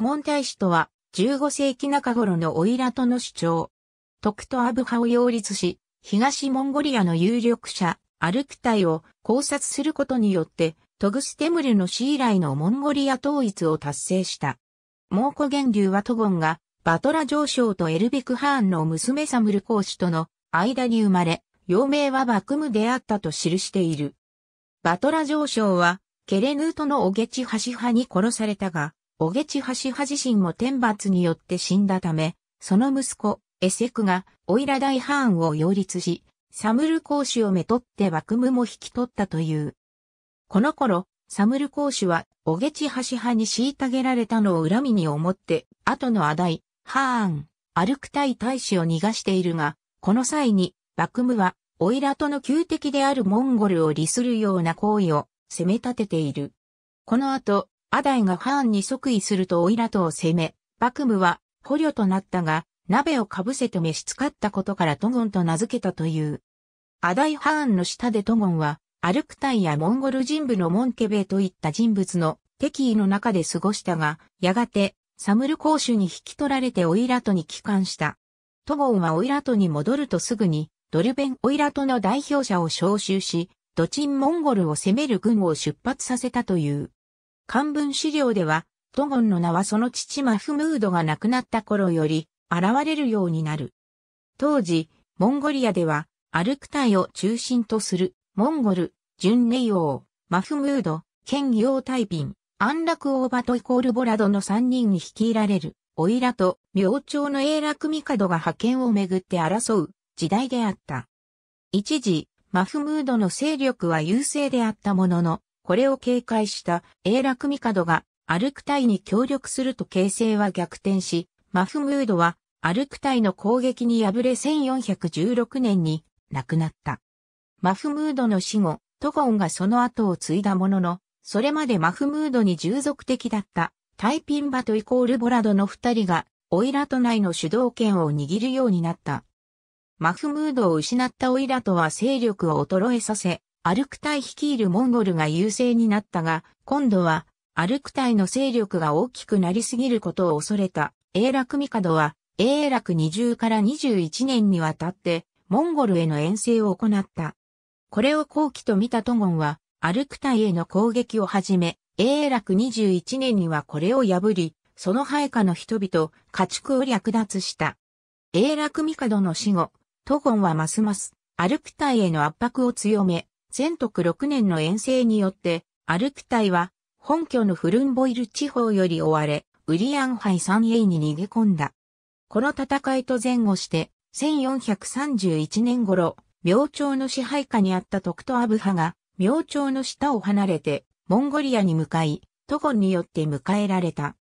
ゴン大使とは、15世紀中頃のオイラトの主張。徳とアブハを擁立し、東モンゴリアの有力者、アルクタイを考察することによって、トグステムルの死以来のモンゴリア統一を達成した。蒙古源流はトゴンが、バトラ上将とエルビク・ハーンの娘サムル公子との間に生まれ、幼名はバクムであったと記している。バトラ上将は、ケレヌートのオゲチハシ派に殺されたが、おげちはし派自身も天罰によって死んだため、その息子、エセクが、オイラ大ハーンを擁立し、サムル公主をめとって幕務も引き取ったという。この頃、サムル公主は、おげちはし派に虐げられたのを恨みに思って、後のアダイ、ハーン、歩くたい大使を逃がしているが、この際に、幕務は、オイラとの旧敵であるモンゴルを利するような行為を、責め立てている。この後、アダイがハーンに即位するとオイラトを攻め、幕府は捕虜となったが、鍋をかぶせて召し使ったことからトゴンと名付けたという。アダイハーンの下でトゴンは、アルクタイやモンゴル人部のモンケベといった人物の敵意の中で過ごしたが、やがて、サムル公主に引き取られてオイラトに帰還した。トゴンはオイラトに戻るとすぐに、ドルベンオイラトの代表者を招集し、ドチンモンゴルを攻める軍を出発させたという。漢文資料では、トゴンの名はその父マフムードが亡くなった頃より現れるようになる。当時、モンゴリアでは、アルクタイを中心とする、モンゴル、準寧王、マフムード、兼洋大賓、安楽王バトイコールボラドの3人に率いられる、オイラと明朝の英楽帝が覇権をめぐって争う時代であった。一時、マフムードの勢力は優勢であったものの、これを警戒したミ楽帝がアルクタイに協力すると形勢は逆転し、マフムードはアルクタイの攻撃に敗れ1416年に亡くなった。マフムードの死後、トゴンがその後を継いだものの、それまでマフムードに従属的だったタイピンバトイコールボラドの二人が、オイラト内の主導権を握るようになった。マフムードを失ったオイラトは勢力を衰えさせ、アルクタイ率いるモンゴルが優勢になったが、今度は、アルクタイの勢力が大きくなりすぎることを恐れた、英楽帝は、英楽20から21年にわたって、モンゴルへの遠征を行った。これを後期と見たトゴンは、アルクタイへの攻撃を始め、英楽21年にはこれを破り、その配下の人々、家畜を略奪した。英楽帝の死後、トゴンはますます、アルクタイへの圧迫を強め、全徳6年の遠征によって、アルク隊は、本拠のフルンボイル地方より追われ、ウリアンハイ 3A に逃げ込んだ。この戦いと前後して、1431年頃、明朝の支配下にあった徳とアブハが、明朝の下を離れて、モンゴリアに向かい、トゴンによって迎えられた。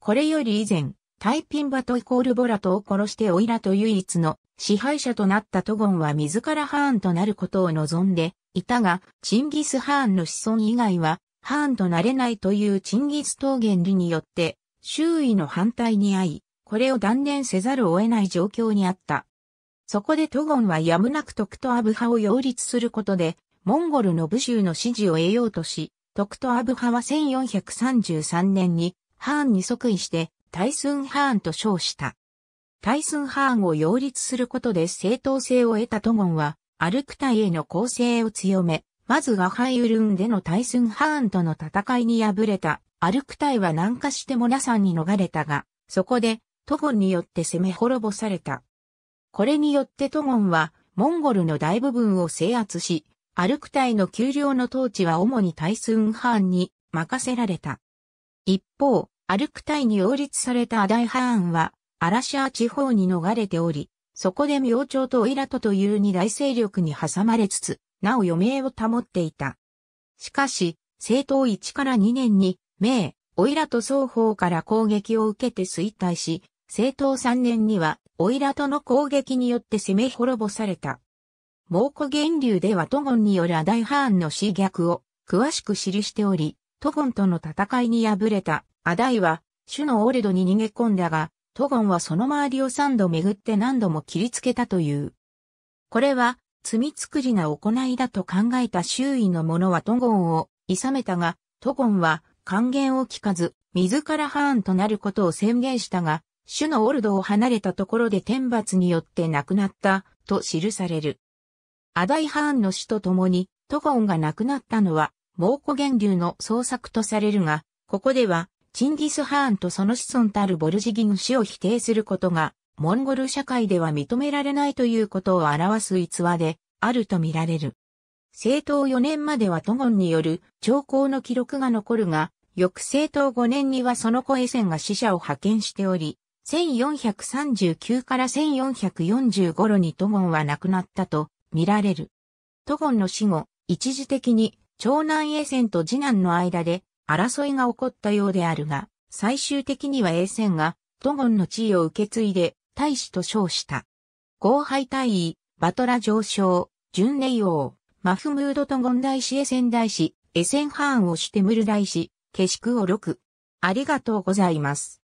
これより以前、タイピンバとイコールボラトを殺してオイラと唯一の支配者となったトゴンは自らハーンとなることを望んでいたが、チンギス・ハーンの子孫以外は、ハーンとなれないというチンギス党原理によって、周囲の反対に遭い、これを断念せざるを得ない状況にあった。そこでトゴンはやむなく徳とアブハを擁立することで、モンゴルの武州の支持を得ようとし、徳とアブハは1433年に、ハーンに即位して、タイスン・ハーンと称した。タイスンハーンを擁立することで正当性を得たトゴンは、アルクタイへの攻勢を強め、まずガハイウルンでのタイスンハーンとの戦いに敗れた、アルクタイは南下してモさんに逃れたが、そこで、トゴンによって攻め滅ぼされた。これによってトゴンは、モンゴルの大部分を制圧し、アルクタイの丘陵の統治は主にタイスンハーンに任せられた。一方、アルクタイに擁立されたアダイハーンは、アラシア地方に逃れており、そこで明朝とオイラトという二大勢力に挟まれつつ、なお余命を保っていた。しかし、政党1から2年に、明、オイラト双方から攻撃を受けて衰退し、政党3年には、オイラトの攻撃によって攻め滅ぼされた。猛古源流ではトゴンによるアダイハーンの死逆を詳しく記しており、トゴンとの戦いに敗れたアダイは、主のオレドに逃げ込んだが、トゴンはその周りを三度巡って何度も切りつけたという。これは、罪作りな行いだと考えた周囲の者はトゴンを諌めたが、トゴンは還元を聞かず、自らハーンとなることを宣言したが、主のオルドを離れたところで天罰によって亡くなった、と記される。アダイハーンの死と共に、トゴンが亡くなったのは、猛古源流の創作とされるが、ここでは、チンギス・ハーンとその子孫たるボルジギン氏を否定することが、モンゴル社会では認められないということを表す逸話で、あると見られる。政党4年まではトゴンによる長候の記録が残るが、翌政党5年にはその子エセンが死者を派遣しており、1439から1440頃にトゴンは亡くなったと見られる。トゴンの死後、一時的に長男エセンと次男の間で争いが起こったようであるが、最終的には衛戦が、ドゴンの地位を受け継いで、大使と称した。後輩大尉、バトラ上将、巡礼王、マフムードトゴン大使衛セ大使、エセンハーンをしてムル大使、ケシクを6。ありがとうございます。